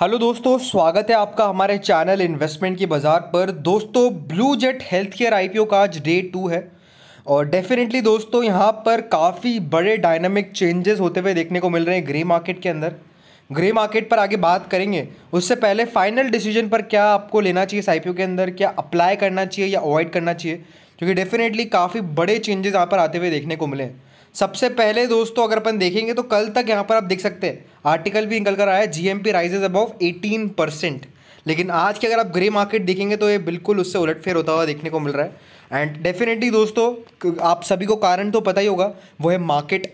hello दोस्तों स्वागत है आपका हमारे चैनल इन्वेस्टमेंट की बाज़ार पर दोस्तों ब्लू जेट हेल्थ केयर आई का आज डे टू है और डेफिनेटली दोस्तों यहाँ पर काफ़ी बड़े डायनामिक चेंजेस होते हुए देखने को मिल रहे हैं ग्रे मार्केट के अंदर ग्रे मार्केट पर आगे बात करेंगे उससे पहले फाइनल डिसीजन पर क्या आपको लेना चाहिए इस आई के अंदर क्या अप्लाई करना चाहिए या अवॉइड करना चाहिए क्योंकि डेफिनेटली काफ़ी बड़े चेंजेस यहाँ पर आते हुए देखने को मिले सबसे पहले दोस्तों अगर अपन देखेंगे तो कल तक यहाँ पर आप देख सकते हैं आर्टिकल भी निकल कर आया G P rises above eighteen percent लेकिन आज के अगर आप ग्रे मार्केट देखेंगे तो ये बिल्कुल उससे उलटफेर होता हुआ देखने को मिल रहा है एंड डेफिनेटली दोस्तों आप सभी को कारण तो पता ही होगा वो है market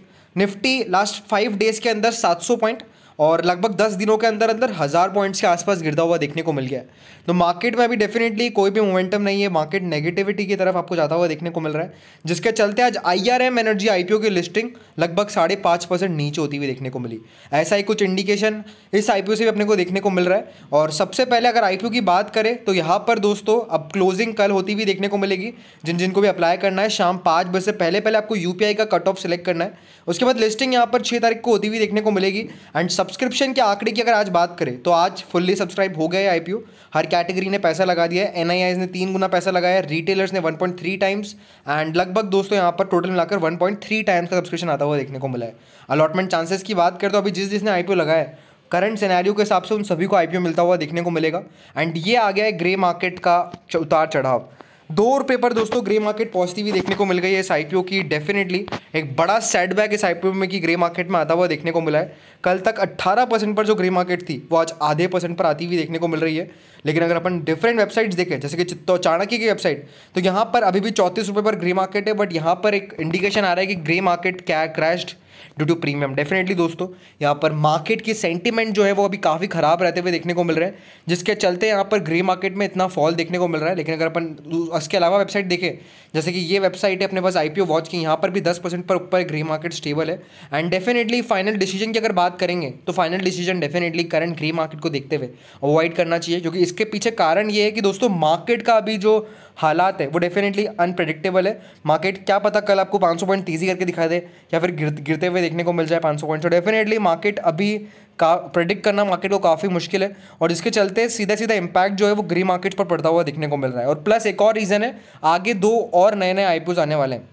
Nifty last five days के अंदर 700 पॉइंट और लगभग दस दिनों के अंदर अंदर हज़ार पॉइंट्स के आसपास गिरता हुआ देखने को मिल गया है तो मार्केट में अभी डेफिनेटली कोई भी मोमेंटम नहीं है मार्केट नेगेटिविटी की तरफ आपको जाता हुआ देखने को मिल रहा है जिसके चलते आज I R M energy I P O की लिस्टिंग लगभग साढ़े पाँच परसेंट नीचे होती हुई देखने को मिली ऐसा ही कुछ इंडिकेशन इस आई पी ओ से भी अपने को देखने को मिल रहा है और सबसे पहले अगर आई पी ओ की बात करें तो यहाँ पर दोस्तों अब क्लोजिंग कल होती हुई देखने को मिलेगी जिन जिनको भी अप्लाई करना है शाम पाँच बजे से पहले पहले आपको यू पी आई का कट ऑफ सेलेक्ट करना है उसके बाद लिस्टिंग यहाँ पर छः तारीख को होती हुई देखने को मिलेगी एंड सब्सक्रिप्शन के आंकड़े की अगर आज बात करें तो आज फुल्ली सब्सक्राइब हो गए आईपीओ हर कैटेगरी ने पैसा लगा दिया है एनआईआई ने तीन गुना पैसा लगाया रिटेलर्स ने 1.3 टाइम्स एंड लगभग दोस्तों यहां पर टोटल मिलाकर 1.3 टाइम्स का सब्सक्रिप्शन आता हुआ देखने को मिला है अलॉटमेंट चांसेस की बात करें तो अभी जिस जिसने आईपीओ लगाया करंट सिनेरियो के हिसाब से उन सभी को आईपीओ मिलता हुआ देखने को मिलेगा एंड ये आ गया है ग्रे मार्केट का उतार चढ़ाव दो रुपये पर दोस्तों ग्रे मार्केट पॉजिटिव ही देखने को मिल गई है इस आई की डेफिनेटली एक बड़ा सेटबैक इस आईपीओ में कि ग्रे मार्केट में आता हुआ देखने को मिला है कल तक 18 परसेंट पर जो ग्रे मार्केट थी वो आज आधे परसेंट पर आती हुई देखने को मिल रही है लेकिन अगर अपन डिफरेंट वेबसाइट्स देखें जैसे कि चित्तो चाणक्य की वेबसाइट तो यहाँ पर अभी भी चौंतीस रुपये पर ग्रे मार्केट है बट यहाँ पर एक इंडिकेशन आ रहा है कि ग्रे मार्केट क्या crashed due to premium definitely दोस्तों यहाँ पर मार्केट की सेंटीमेंट जो है वो अभी काफ़ी ख़राब रहते हुए देखने को मिल रहा है जिसके चलते यहाँ पर ग्रे मार्केट में इतना फॉल देखने को मिल रहा है लेकिन अगर अपन इसके अलावा वेबसाइट देखें जैसे कि ये वेबसाइट है अपने पास आई पी वॉच की यहाँ पर भी दस परसेंट पर ऊपर ग्रे मार्केट स्टेबल है एंड डेफिनेटली फाइनल डिसीजन की अगर बात करेंगे तो final decision definitely current grey market को देखते हुए अवॉइड करना चाहिए क्योंकि इसके पीछे कारण ये है कि दोस्तों मार्केट का अभी जो हालात है वो डेफिनेटली अनप्रडिक्टेबल है मार्केट क्या पता कल आपको पाँच सौ पॉइंट तेजी करके दिखा दे या फिर गिर गिरते गिरते हुए देखने को मिल जाए पाँच सौ पॉइंट तो डेफिनेटली मार्केट अभी का प्रेडिक्ट करना मार्केट को काफ़ी मुश्किल है और इसके चलते सीधा सीधा इंपैक्ट जो है वो ग्री मार्केट्स पर पड़ता हुआ देखने को मिल रहा है और प्लस एक और रीज़न है आगे दो और नए नए आई आने वाले हैं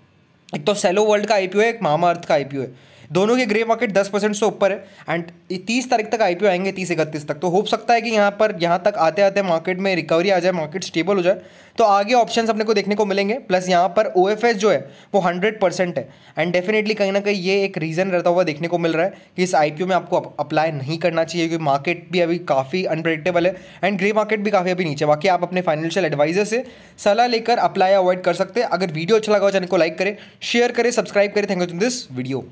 एक तो सेलो वर्ल्ड का आई है एक मामा अर्थ का आई है दोनों के ग्रे मार्केट दस परसेंट से ऊपर है एंड तीस तारीख तक आई आएंगे तीस इकतीस तक तो हो सकता है कि यहाँ पर यहाँ तक आते आते मार्केट में रिकवरी आ जाए मार्केट स्टेबल हो जाए तो आगे ऑप्शन अपने को देखने को मिलेंगे प्लस यहाँ पर ओ जो है वो हंड्रेड परसेंट है एंड डेफिनेटली कहीं ना कहीं ये एक रीज़न रहता हुआ देखने को मिल रहा है कि इस आई में आपको अप्लाई नहीं करना चाहिए क्योंकि मार्केट भी अभी काफ़ी अनप्रडिक्टेबल है एंड ग्रे मार्केट भी काफ़ी अभी नीचे बाकी आप अपने फाइनेंशियल एडवाइजर से सलाह लेकर अप्लाई अवॉइड कर सकते हैं अगर वीडियो अच्छा लगा हो चैनल को लाइक करें शेयर करें सब्सक्राइब करें थैंक यू दिस वीडियो